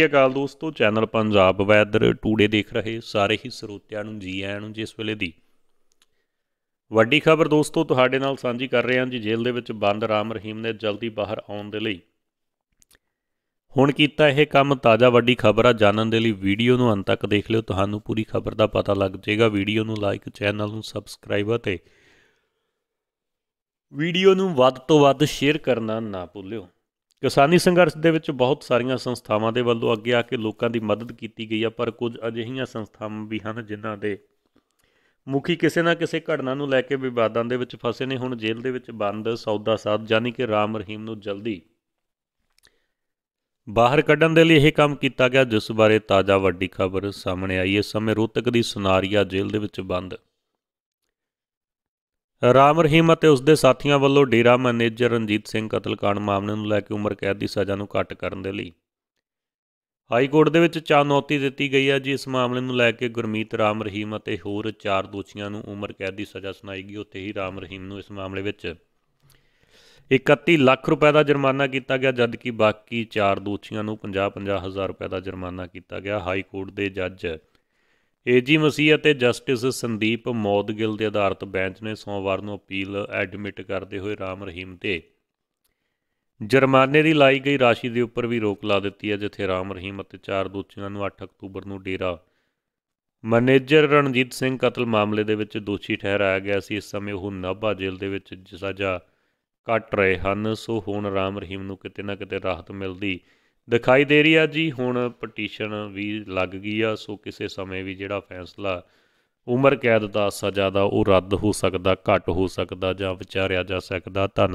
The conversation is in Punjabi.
ਸਤਿ ਅਕਾਲ ਦੋਸਤੋ ਚੈਨਲ ਪੰਜਾਬ ਵੈਦਰ ਟੂਡੇ ਦੇਖ ਰਹੇ ਸਾਰੇ ਹੀ ਸਰੋਤਿਆਂ ਨੂੰ ਜੀ ਆਇਆਂ ਨੂੰ ਜਿਸ ਵੇਲੇ ਦੀ ਵੱਡੀ ਖਬਰ ਦੋਸਤੋ ਤੁਹਾਡੇ ਨਾਲ ਸਾਂਝੀ ਕਰ ਰਹੇ ਹਾਂ ਜੀ ਜੇਲ੍ਹ ਦੇ ਵਿੱਚ ਬੰਦ ਰਾਮ ਰਹੀਮ ਨੇ ਜਲਦੀ ਬਾਹਰ ਆਉਣ ਦੇ ਲਈ ਹੁਣ ਕੀਤਾ ਇਹ ਕੰਮ ਤਾਜ਼ਾ ਵੱਡੀ ਖਬਰ ਆ ਜਾਣਨ ਦੇ ਲਈ ਵੀਡੀਓ ਨੂੰ ਅੰਤ ਤੱਕ ਦੇਖ ਲਿਓ ਤੁਹਾਨੂੰ ਪੂਰੀ ਖਬਰ ਦਾ ਪਤਾ ਲੱਗ ਜਾਏਗਾ ਵੀਡੀਓ ਨੂੰ ਲਾਈਕ ਚੈਨਲ ਨੂੰ ਸਬਸਕ੍ਰਾਈਬ ਅਤੇ ਵੀਡੀਓ ਨੂੰ ਵੱਧ ਤੋਂ ਵੱਧ ਸ਼ੇਅਰ ਕਰਨਾ ਨਾ ਭੁੱਲਿਓ ਕਿਸਾਨੀ ਸੰਘਰਸ਼ ਦੇ ਵਿੱਚ ਬਹੁਤ ਸਾਰੀਆਂ ਸੰਸਥਾਵਾਂ ਦੇ ਵੱਲੋਂ ਅੱਗੇ ਆ ਕੇ ਲੋਕਾਂ ਦੀ ਮਦਦ ਕੀਤੀ ਗਈ ਆ ਪਰ ਕੁਝ ਅਜਿਹੀਆਂ ਸੰਸਥਾਵਾਂ ਵੀ ਹਨ ਜਿਨ੍ਹਾਂ ਦੇ ਮੁਖੀ ਕਿਸੇ ਨਾ ਕਿਸੇ ਘਟਨਾ ਨੂੰ ਲੈ ਕੇ ਵਿਵਾਦਾਂ ਦੇ ਵਿੱਚ ਫਸੇ ਨੇ ਹੁਣ ਜੇਲ੍ਹ ਦੇ ਵਿੱਚ ਬੰਦ ਸੌਦਾ ਸਾਧ ਜਾਨੀ ਕਿ ਰਾਮ ਰਹੀਮ ਨੂੰ ਜਲਦੀ ਬਾਹਰ ਕੱਢਣ ਦੇ ਲਈ ਇਹ ਕੰਮ ਕੀਤਾ ਗਿਆ ਜਿਸ ਬਾਰੇ ਤਾਜ਼ਾ ਵੱਡੀ ਖਬਰ ਸਾਹਮਣੇ ਆਈ ਇਸ ਸਮੇਂ ਰੋਤਕ ਦੀ ਸੁਨਾਰੀਆ ਜੇਲ੍ਹ ਦੇ ਵਿੱਚ ਬੰਦ ਰਾਮ ਰਹੀਮ ਅਤੇ ਉਸ ਦੇ ਸਾਥੀਆਂ ਵੱਲੋਂ ਡੇਰਾ ਮੈਨੇਜਰ ਰਣਜੀਤ ਸਿੰਘ ਕਤਲकांड ਮਾਮਲੇ ਨੂੰ ਲੈ ਕੇ ਉਮਰ ਕੈਦ ਦੀ ਸਜ਼ਾ ਨੂੰ ਘੱਟ ਕਰਨ ਦੇ ਲਈ ਹਾਈ ਕੋਰਟ ਦੇ ਵਿੱਚ ਚਾਨੌਤੀ ਦਿੱਤੀ ਗਈ ਹੈ ਜੀ ਇਸ ਮਾਮਲੇ ਨੂੰ ਲੈ ਕੇ ਗੁਰਮੀਤ ਰਾਮ ਰਹੀਮ ਅਤੇ ਹੋਰ ਚਾਰ ਦੋਸ਼ੀਆਂ ਨੂੰ ਉਮਰ ਕੈਦ ਦੀ ਸਜ਼ਾ ਸੁਣਾਈ ਗਈ ਉੱਥੇ ਹੀ ਰਾਮ ਰਹੀਮ ਨੂੰ ਇਸ ਮਾਮਲੇ ਵਿੱਚ 31 ਲੱਖ ਰੁਪਏ ਦਾ ਜੁਰਮਾਨਾ ਕੀਤਾ ਗਿਆ ਜਦਕਿ ਬਾਕੀ ਚਾਰ ਦੋਸ਼ੀਆਂ ਨੂੰ 50-50 ਹਜ਼ਾਰ ਰੁਪਏ ਦਾ ਜੁਰਮਾਨਾ ਕੀਤਾ ਗਿਆ ਹਾਈ ਕੋਰਟ ਦੇ ਜੱਜ ਏਜੀ ਮਸੀਹ ਅਤੇ ਜਸਟਿਸ ਸੰਦੀਪ ਮੌਦਗਿਲ ਦੇ ਆਧਾਰਿਤ ਬੈਂਚ ਨੇ ਸੋਮਵਾਰ ਨੂੰ ਅਪੀਲ ਐਡਮਿਟ ਕਰਦੇ ਹੋਏ ਰਾਮ ਰਹੀਮ ਤੇ ਜੁਰਮਾਨੇ ਦੀ ਲਾਈ ਗਈ ਰਾਸ਼ੀ ਦੇ ਉੱਪਰ ਵੀ ਰੋਕ ਲਾ ਦਿੱਤੀ ਹੈ ਜਿੱਥੇ ਰਾਮ ਰਹੀਮ ਅਤੇ ਚਾਰ ਦੋਸ਼ੀਆਂ ਨੂੰ 8 ਅਕਤੂਬਰ ਨੂੰ ਡੇਰਾ ਮੈਨੇਜਰ ਰਣਜੀਤ ਸਿੰਘ ਕਤਲ ਮਾਮਲੇ ਦੇ ਵਿੱਚ ਦੋਸ਼ੀ ਠਹਿਰਾਇਆ ਗਿਆ ਸੀ ਇਸ ਸਮੇਂ ਉਹ ਨਾਭਾ ਜੇਲ੍ਹ ਦੇ ਵਿੱਚ ਸਜ਼ਾ ਕੱਟ ਰਹੇ ਹਨ ਸੋ ਹੁਣ ਰਾਮ ਰਹੀਮ ਨੂੰ ਕਿਤੇ ਨਾ ਕਿਤੇ ਰਾਹਤ ਮਿਲਦੀ ਦਿਖਾਈ ਦੇ ਰਹੀ ਆ ਜੀ ਹੁਣ ਪਟੀਸ਼ਨ ਵੀ ਲੱਗ ਗਈ ਆ ਸੋ ਕਿਸੇ ਸਮੇਂ ਵੀ ਜਿਹੜਾ ਫੈਸਲਾ ਉਮਰ ਕੈਦ ਦਾ ਸਜ਼ਾ ਦਾ ਉਹ ਰੱਦ ਹੋ ਸਕਦਾ ਘਟ ਹੋ ਸਕਦਾ ਜਾਂ ਵਿਚਾਰਿਆ ਜਾ ਸਕਦਾ ਤਾਂ